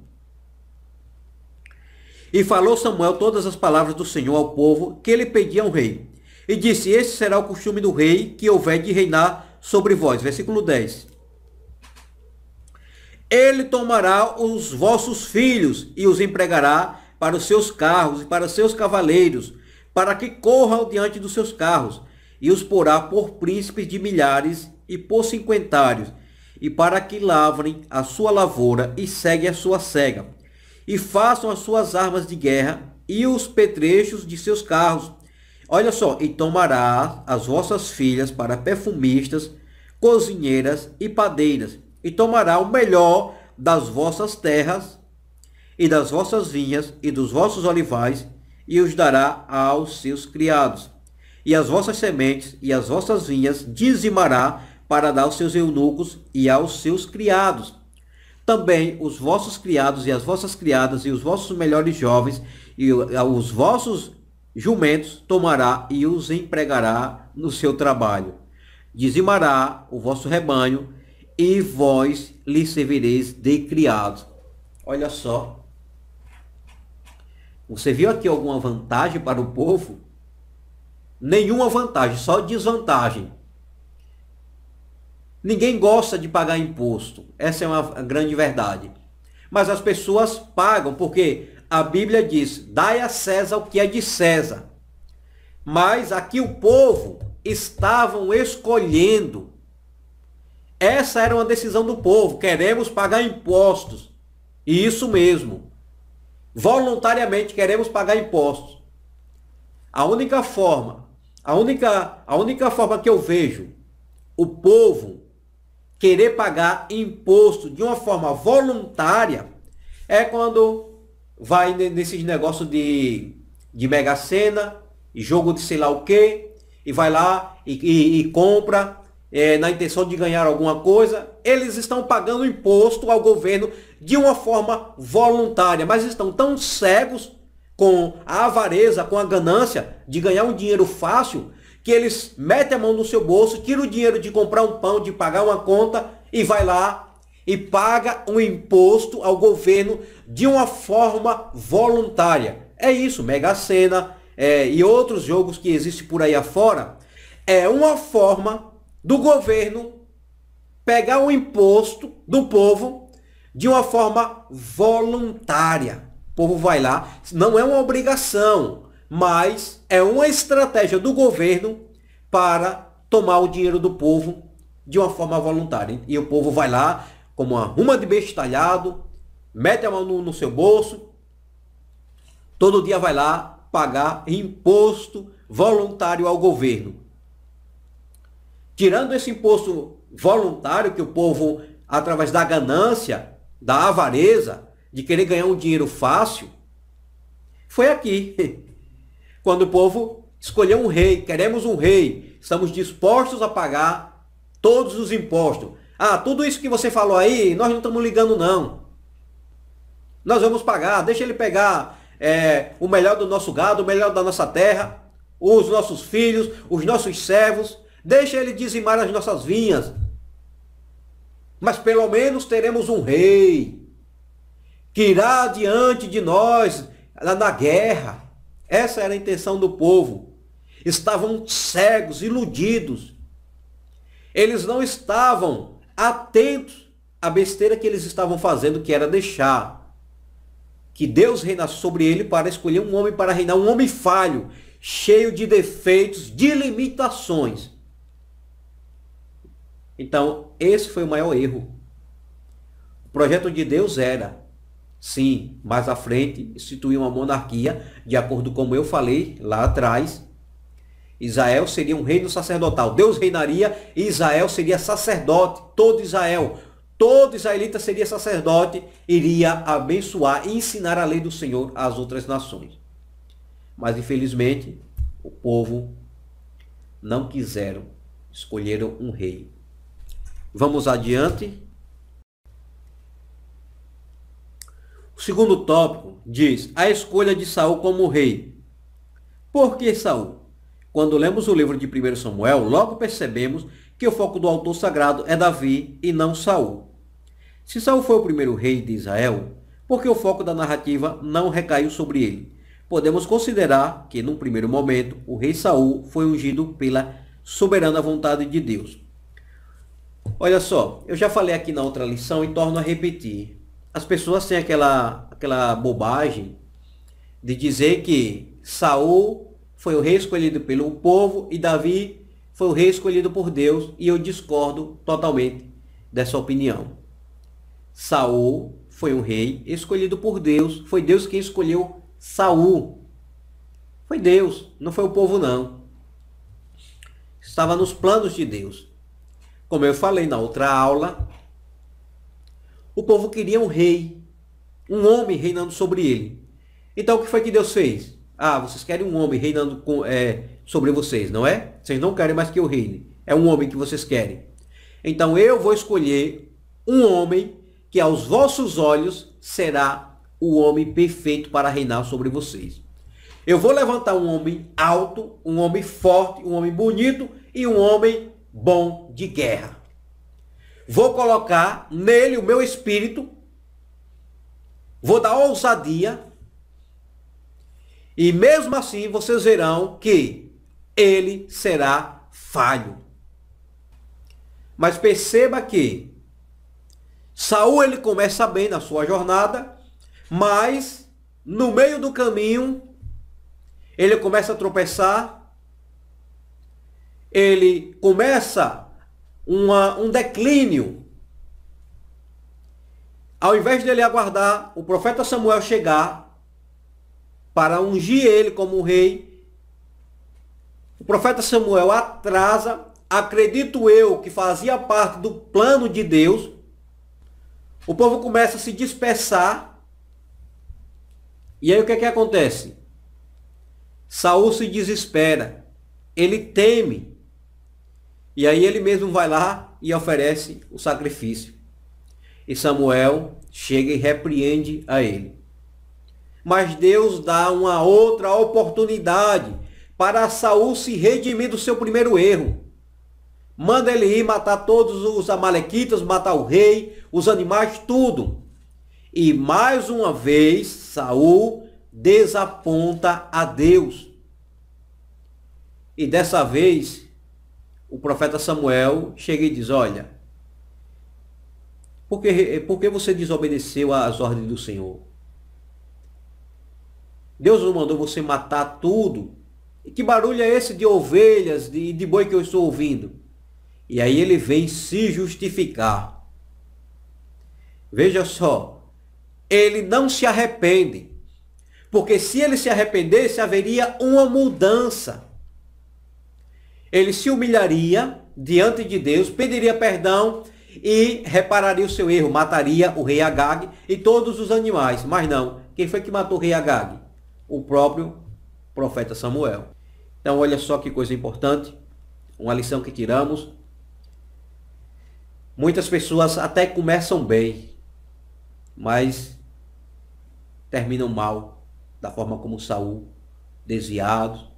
E falou Samuel todas as palavras do Senhor ao povo que ele pedia a um rei. E disse: Esse será o costume do rei que houver de reinar sobre vós. Versículo 10 ele tomará os vossos filhos e os empregará para os seus carros e para os seus cavaleiros, para que corram diante dos seus carros, e os porá por príncipes de milhares e por cinquentários, e para que lavrem a sua lavoura e seguem a sua cega, e façam as suas armas de guerra e os petrechos de seus carros. Olha só, e tomará as vossas filhas para perfumistas, cozinheiras e padeiras, e tomará o melhor das vossas terras e das vossas vinhas e dos vossos olivais e os dará aos seus criados. E as vossas sementes e as vossas vinhas dizimará para dar aos seus eunucos e aos seus criados. Também os vossos criados e as vossas criadas e os vossos melhores jovens e eh, os vossos jumentos tomará e os empregará no seu trabalho. Dizimará o vosso rebanho e vós lhe servireis de criado. Olha só. Você viu aqui alguma vantagem para o povo? Nenhuma vantagem, só desvantagem. Ninguém gosta de pagar imposto. Essa é uma grande verdade. Mas as pessoas pagam porque a Bíblia diz: dai a César o que é de César. Mas aqui o povo estavam escolhendo essa era uma decisão do povo. Queremos pagar impostos. E isso mesmo. Voluntariamente queremos pagar impostos. A única forma, a única, a única forma que eu vejo o povo querer pagar imposto de uma forma voluntária é quando vai nesses negócios de, de mega sena, jogo de sei lá o quê e vai lá e, e, e compra é, na intenção de ganhar alguma coisa, eles estão pagando imposto ao governo de uma forma voluntária, mas estão tão cegos com a avareza, com a ganância de ganhar um dinheiro fácil, que eles metem a mão no seu bolso, tiram o dinheiro de comprar um pão, de pagar uma conta e vai lá e paga um imposto ao governo de uma forma voluntária. É isso, Mega Sena é, e outros jogos que existem por aí afora. É uma forma do governo pegar o imposto do povo de uma forma voluntária. O povo vai lá, não é uma obrigação, mas é uma estratégia do governo para tomar o dinheiro do povo de uma forma voluntária. E o povo vai lá, como uma ruma de talhado, mete a mão no, no seu bolso, todo dia vai lá pagar imposto voluntário ao governo tirando esse imposto voluntário que o povo, através da ganância, da avareza, de querer ganhar um dinheiro fácil, foi aqui. Quando o povo escolheu um rei, queremos um rei, estamos dispostos a pagar todos os impostos. Ah, tudo isso que você falou aí, nós não estamos ligando não. Nós vamos pagar, deixa ele pegar é, o melhor do nosso gado, o melhor da nossa terra, os nossos filhos, os nossos servos. Deixa ele dizimar as nossas vinhas. Mas pelo menos teremos um rei que irá diante de nós na guerra. Essa era a intenção do povo. Estavam cegos, iludidos. Eles não estavam atentos à besteira que eles estavam fazendo, que era deixar que Deus reinasse sobre ele para escolher um homem para reinar, um homem falho, cheio de defeitos, de limitações. Então, esse foi o maior erro. O projeto de Deus era, sim, mais à frente, instituir uma monarquia, de acordo com como eu falei lá atrás. Israel seria um reino sacerdotal. Deus reinaria e Israel seria sacerdote. Todo Israel, todo israelita seria sacerdote, iria abençoar e ensinar a lei do Senhor às outras nações. Mas infelizmente, o povo não quiseram, escolheram um rei Vamos adiante. O segundo tópico diz a escolha de Saul como rei. Por que Saul? Quando lemos o livro de 1 Samuel, logo percebemos que o foco do autor sagrado é Davi e não Saul. Se Saul foi o primeiro rei de Israel, porque o foco da narrativa não recaiu sobre ele. Podemos considerar que, num primeiro momento, o rei Saul foi ungido pela soberana vontade de Deus. Olha só, eu já falei aqui na outra lição e torno a repetir. As pessoas têm aquela, aquela bobagem de dizer que Saul foi o rei escolhido pelo povo e Davi foi o rei escolhido por Deus, e eu discordo totalmente dessa opinião. Saul foi um rei escolhido por Deus, foi Deus quem escolheu Saul. Foi Deus, não foi o povo não. Estava nos planos de Deus. Como eu falei na outra aula, o povo queria um rei, um homem reinando sobre ele. Então o que foi que Deus fez? Ah, vocês querem um homem reinando com, é, sobre vocês, não é? Vocês não querem mais que eu reine. É um homem que vocês querem. Então eu vou escolher um homem que aos vossos olhos será o homem perfeito para reinar sobre vocês. Eu vou levantar um homem alto, um homem forte, um homem bonito e um homem bom de guerra. Vou colocar nele o meu espírito, vou dar ousadia, e mesmo assim vocês verão que ele será falho. Mas perceba que Saul ele começa bem na sua jornada, mas no meio do caminho ele começa a tropeçar, ele começa uma, um declínio. Ao invés dele aguardar o profeta Samuel chegar para ungir ele como rei, o profeta Samuel atrasa, acredito eu que fazia parte do plano de Deus. O povo começa a se dispersar. E aí o que, é que acontece? Saul se desespera, ele teme, e aí ele mesmo vai lá e oferece o sacrifício. E Samuel chega e repreende a ele. Mas Deus dá uma outra oportunidade para Saul se redimir do seu primeiro erro. Manda ele ir matar todos os amalequitas, matar o rei, os animais, tudo. E mais uma vez, Saul desaponta a Deus. E dessa vez, o profeta Samuel chega e diz: Olha, por que, eh, por que você desobedeceu às ordens do Senhor? Deus não mandou você matar tudo. E que barulho é esse de ovelhas e de, de boi que eu estou ouvindo? E aí ele vem se justificar. Veja só, ele não se arrepende. Porque se ele se arrependesse, haveria uma mudança ele se humilharia diante de Deus, pediria perdão e repararia o seu erro, mataria o rei Agag e todos os animais. Mas não, quem foi que matou o rei Agag? O próprio profeta Samuel. Então olha só que coisa importante, uma lição que tiramos. Muitas pessoas até começam bem, mas terminam mal, da forma como Saul, desviados,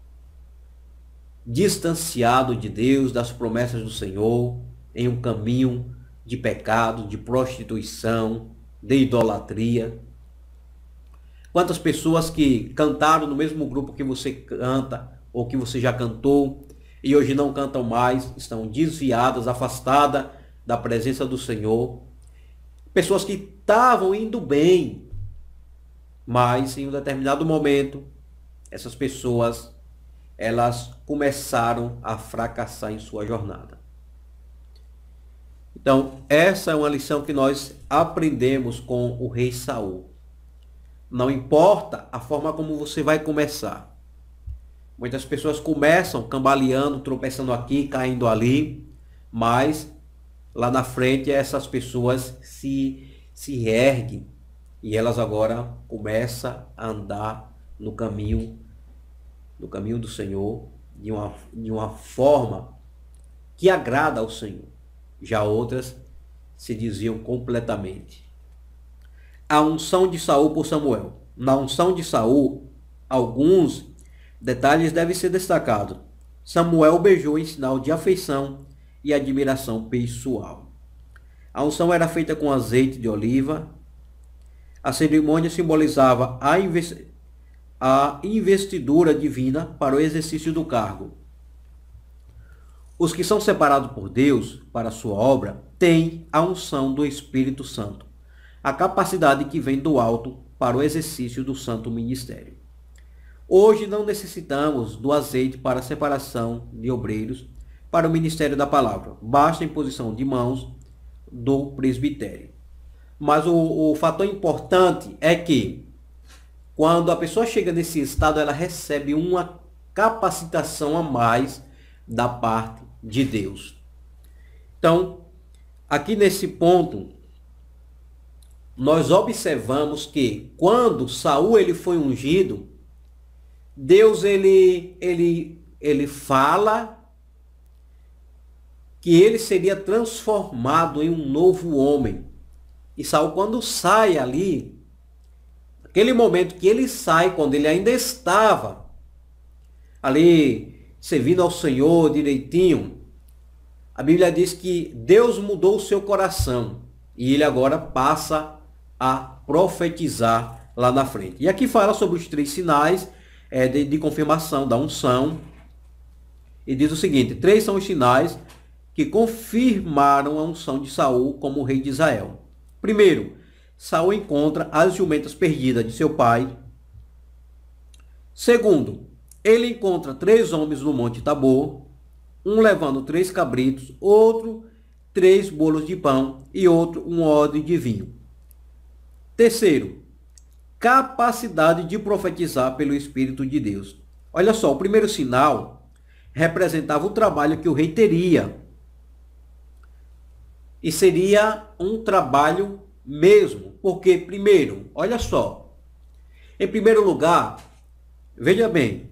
distanciado de Deus, das promessas do Senhor, em um caminho de pecado, de prostituição, de idolatria. Quantas pessoas que cantaram no mesmo grupo que você canta ou que você já cantou e hoje não cantam mais, estão desviadas, afastadas da presença do Senhor. Pessoas que estavam indo bem, mas em um determinado momento essas pessoas elas começaram a fracassar em sua jornada. Então, essa é uma lição que nós aprendemos com o rei Saul. Não importa a forma como você vai começar. Muitas pessoas começam cambaleando, tropeçando aqui, caindo ali, mas lá na frente essas pessoas se se erguem e elas agora começam a andar no caminho do caminho do Senhor de uma, de uma forma que agrada ao Senhor. Já outras se diziam completamente. A unção de Saul por Samuel. Na unção de Saul, alguns detalhes devem ser destacados. Samuel beijou em sinal de afeição e admiração pessoal. A unção era feita com azeite de oliva. A cerimônia simbolizava a investigação a investidura divina para o exercício do cargo. Os que são separados por Deus para sua obra têm a unção do Espírito Santo, a capacidade que vem do alto para o exercício do santo ministério. Hoje não necessitamos do azeite para a separação de obreiros para o ministério da palavra, basta a imposição de mãos do presbitério. Mas o, o fator importante é que quando a pessoa chega nesse estado, ela recebe uma capacitação a mais da parte de Deus. Então, aqui nesse ponto, nós observamos que quando Saul ele foi ungido, Deus ele ele ele fala que ele seria transformado em um novo homem. E Saul quando sai ali, Aquele momento que ele sai, quando ele ainda estava ali servindo ao Senhor direitinho, a Bíblia diz que Deus mudou o seu coração e ele agora passa a profetizar lá na frente. E aqui fala sobre os três sinais é, de, de confirmação da unção. E diz o seguinte: três são os sinais que confirmaram a unção de Saul como rei de Israel. Primeiro, Saul encontra as jumentas perdidas de seu pai. Segundo, ele encontra três homens no Monte Tabor, um levando três cabritos, outro três bolos de pão e outro um odre de vinho. Terceiro, capacidade de profetizar pelo Espírito de Deus. Olha só, o primeiro sinal representava o trabalho que o rei teria. E seria um trabalho mesmo, porque primeiro, olha só, em primeiro lugar, veja bem,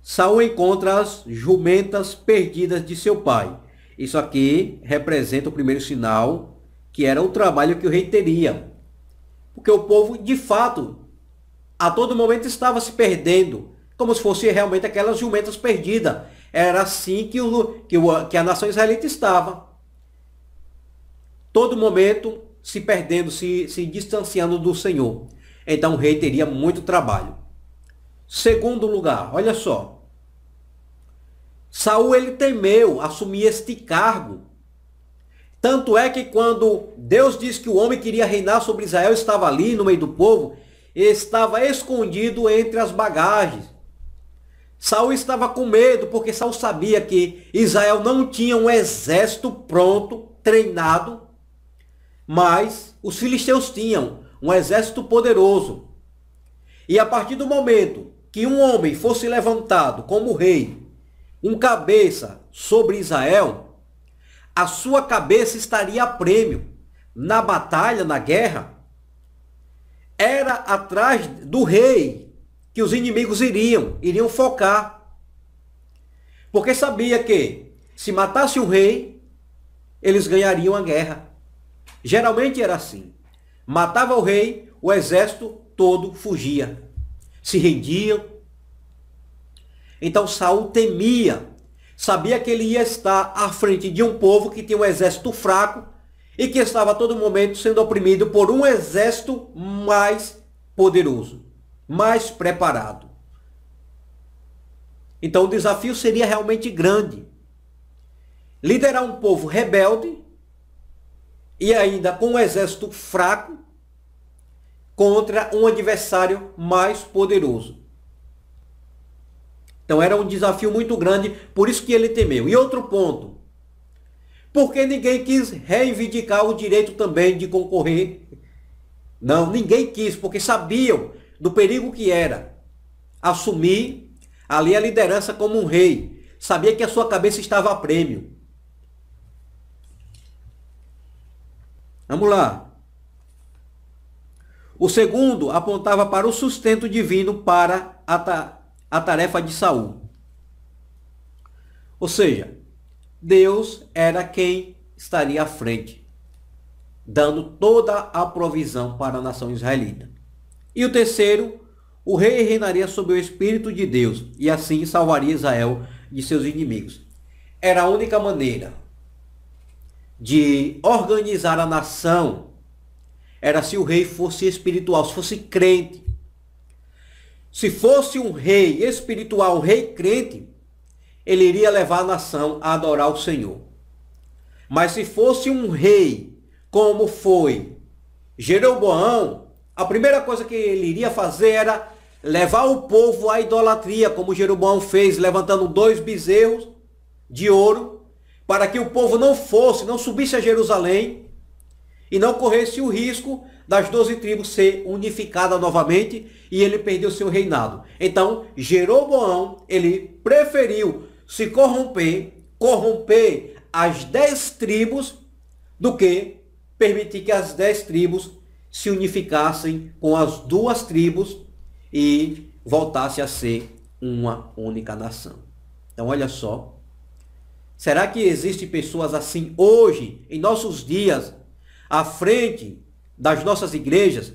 Saul encontra as jumentas perdidas de seu pai. Isso aqui representa o primeiro sinal que era o trabalho que o rei teria. Porque o povo, de fato, a todo momento estava se perdendo, como se fosse realmente aquelas jumentas perdidas. Era assim que, o, que, o, que a nação israelita estava todo momento se perdendo, se, se distanciando do Senhor. Então o rei teria muito trabalho. Segundo lugar, olha só. Saul ele temeu assumir este cargo. Tanto é que quando Deus disse que o homem queria reinar sobre Israel, estava ali no meio do povo, estava escondido entre as bagagens. Saul estava com medo, porque Saul sabia que Israel não tinha um exército pronto, treinado mas os filisteus tinham um exército poderoso. E a partir do momento que um homem fosse levantado como rei, um cabeça sobre Israel, a sua cabeça estaria a prêmio na batalha, na guerra. Era atrás do rei que os inimigos iriam, iriam focar. Porque sabia que se matasse o rei, eles ganhariam a guerra. Geralmente era assim. Matava o rei, o exército todo fugia, se rendiam. Então Saul temia, sabia que ele ia estar à frente de um povo que tinha um exército fraco e que estava a todo momento sendo oprimido por um exército mais poderoso, mais preparado. Então o desafio seria realmente grande. Liderar um povo rebelde e ainda com um exército fraco contra um adversário mais poderoso. Então era um desafio muito grande, por isso que ele temeu. E outro ponto, porque ninguém quis reivindicar o direito também de concorrer. Não, ninguém quis, porque sabiam do perigo que era assumir ali a liderança como um rei. Sabia que a sua cabeça estava a prêmio. Vamos lá. O segundo apontava para o sustento divino para a, ta a tarefa de Saul. Ou seja, Deus era quem estaria à frente, dando toda a provisão para a nação israelita. E o terceiro, o rei reinaria sob o Espírito de Deus e assim salvaria Israel de seus inimigos. Era a única maneira, de organizar a nação era se o rei fosse espiritual, se fosse crente. Se fosse um rei espiritual, um rei crente, ele iria levar a nação a adorar o Senhor. Mas se fosse um rei, como foi Jeroboão, a primeira coisa que ele iria fazer era levar o povo à idolatria, como Jeroboão fez, levantando dois bezerros de ouro para que o povo não fosse, não subisse a Jerusalém e não corresse o risco das doze tribos ser unificada novamente e ele perdeu seu reinado. Então, Jeroboão, ele preferiu se corromper, corromper as dez tribos, do que permitir que as dez tribos se unificassem com as duas tribos e voltasse a ser uma única nação. Então, olha só Será que existem pessoas assim hoje, em nossos dias, à frente das nossas igrejas?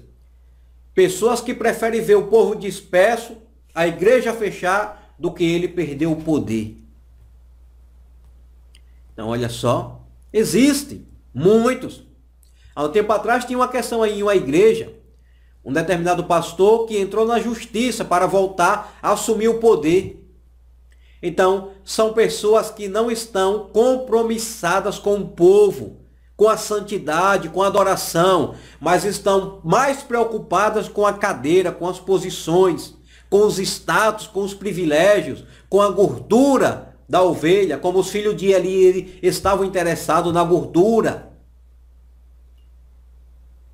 Pessoas que preferem ver o povo disperso, a igreja fechar, do que ele perder o poder. Então, olha só, existem muitos. Há um tempo atrás tinha uma questão aí em uma igreja, um determinado pastor que entrou na justiça para voltar a assumir o poder. Então, são pessoas que não estão compromissadas com o povo, com a santidade, com a adoração, mas estão mais preocupadas com a cadeira, com as posições, com os status, com os privilégios, com a gordura da ovelha, como os filhos de Eli estavam interessados na gordura.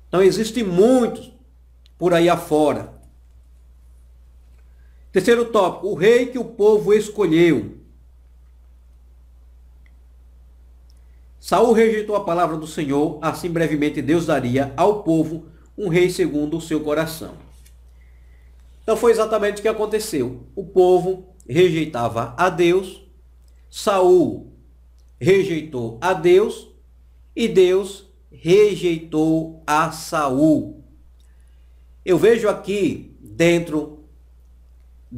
Então, existem muitos por aí afora Terceiro tópico, o rei que o povo escolheu. Saul rejeitou a palavra do Senhor, assim brevemente Deus daria ao povo um rei segundo o seu coração. Então foi exatamente o que aconteceu. O povo rejeitava a Deus, Saul rejeitou a Deus e Deus rejeitou a Saul. Eu vejo aqui dentro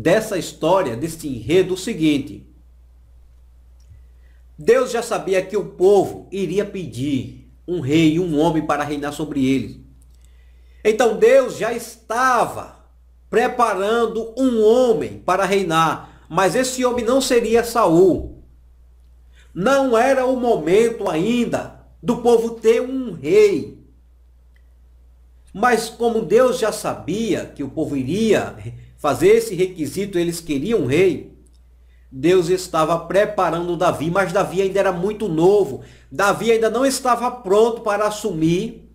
dessa história, desse enredo, o seguinte. Deus já sabia que o povo iria pedir um rei e um homem para reinar sobre eles. Então Deus já estava preparando um homem para reinar, mas esse homem não seria Saul. Não era o momento ainda do povo ter um rei. Mas como Deus já sabia que o povo iria fazer esse requisito, eles queriam um rei. Deus estava preparando Davi, mas Davi ainda era muito novo. Davi ainda não estava pronto para assumir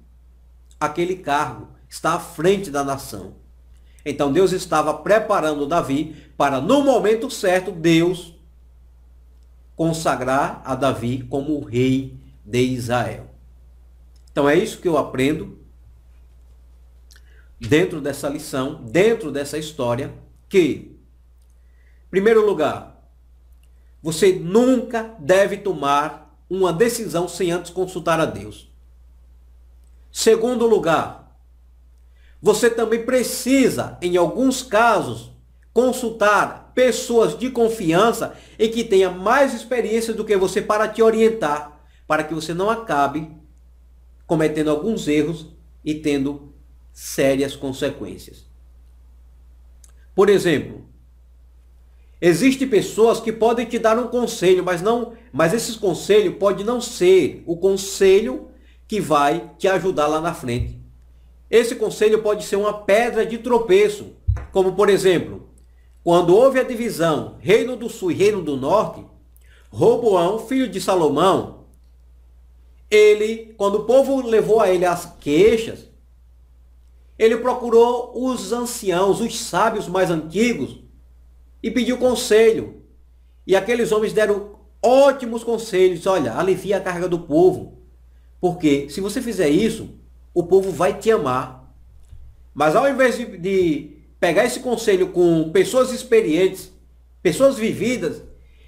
aquele cargo, está à frente da nação. Então Deus estava preparando Davi para, no momento certo, Deus consagrar a Davi como rei de Israel. Então é isso que eu aprendo dentro dessa lição, dentro dessa história, que, em primeiro lugar, você nunca deve tomar uma decisão sem antes consultar a Deus. Segundo lugar, você também precisa, em alguns casos, consultar pessoas de confiança e que tenha mais experiência do que você para te orientar, para que você não acabe cometendo alguns erros e tendo sérias consequências. Por exemplo, Existem pessoas que podem te dar um conselho, mas não, mas esse conselho pode não ser o conselho que vai te ajudar lá na frente. Esse conselho pode ser uma pedra de tropeço, como por exemplo, quando houve a divisão Reino do Sul e Reino do Norte, Roboão, filho de Salomão, ele, quando o povo levou a ele as queixas, ele procurou os anciãos, os sábios mais antigos, e pediu conselho. E aqueles homens deram ótimos conselhos. Olha, alivia a carga do povo. Porque se você fizer isso, o povo vai te amar. Mas ao invés de, de pegar esse conselho com pessoas experientes, pessoas vividas,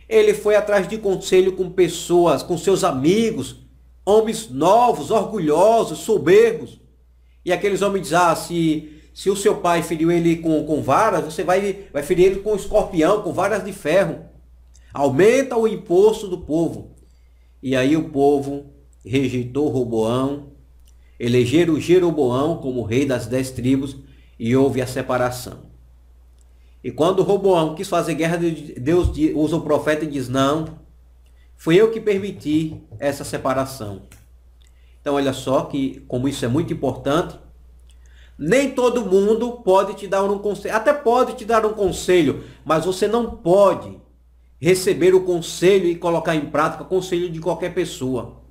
ele foi atrás de conselho com pessoas, com seus amigos, homens novos, orgulhosos, soberbos. E aqueles homens dizem, ah, se, se o seu pai feriu ele com, com varas, você vai, vai ferir ele com escorpião, com varas de ferro. Aumenta o imposto do povo. E aí o povo rejeitou Roboão, elegeram Jeroboão como rei das dez tribos e houve a separação. E quando Roboão quis fazer guerra, Deus usa o profeta e diz: Não, fui eu que permiti essa separação. Então olha só que como isso é muito importante. Nem todo mundo pode te dar um conselho, até pode te dar um conselho, mas você não pode receber o conselho e colocar em prática o conselho de qualquer pessoa.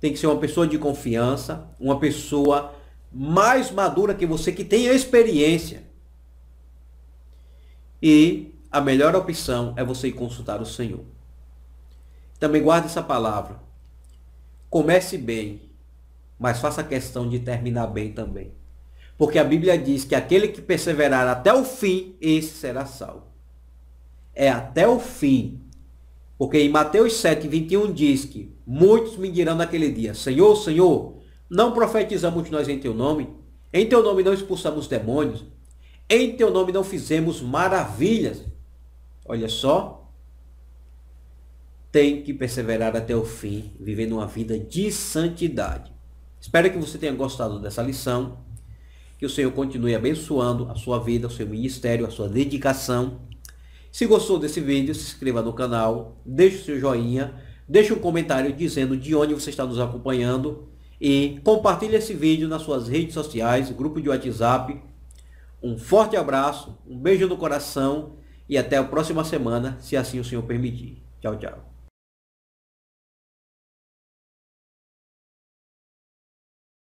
Tem que ser uma pessoa de confiança, uma pessoa mais madura que você, que tenha experiência. E a melhor opção é você ir consultar o Senhor. Também guarde essa palavra. Comece bem, mas faça questão de terminar bem também. Porque a Bíblia diz que aquele que perseverar até o fim, esse será salvo. É até o fim. Porque em Mateus 7, 21 diz que muitos me dirão naquele dia: Senhor, Senhor, não profetizamos nós em teu nome? Em teu nome não expulsamos demônios? Em teu nome não fizemos maravilhas? Olha só, tem que perseverar até o fim, vivendo uma vida de santidade. Espero que você tenha gostado dessa lição. Que o Senhor continue abençoando a sua vida, o seu ministério, a sua dedicação. Se gostou desse vídeo, se inscreva no canal, deixe o seu joinha, deixe um comentário dizendo de onde você está nos acompanhando e compartilhe esse vídeo nas suas redes sociais, grupo de WhatsApp. Um forte abraço, um beijo no coração e até a próxima semana, se assim o Senhor permitir. Tchau, tchau.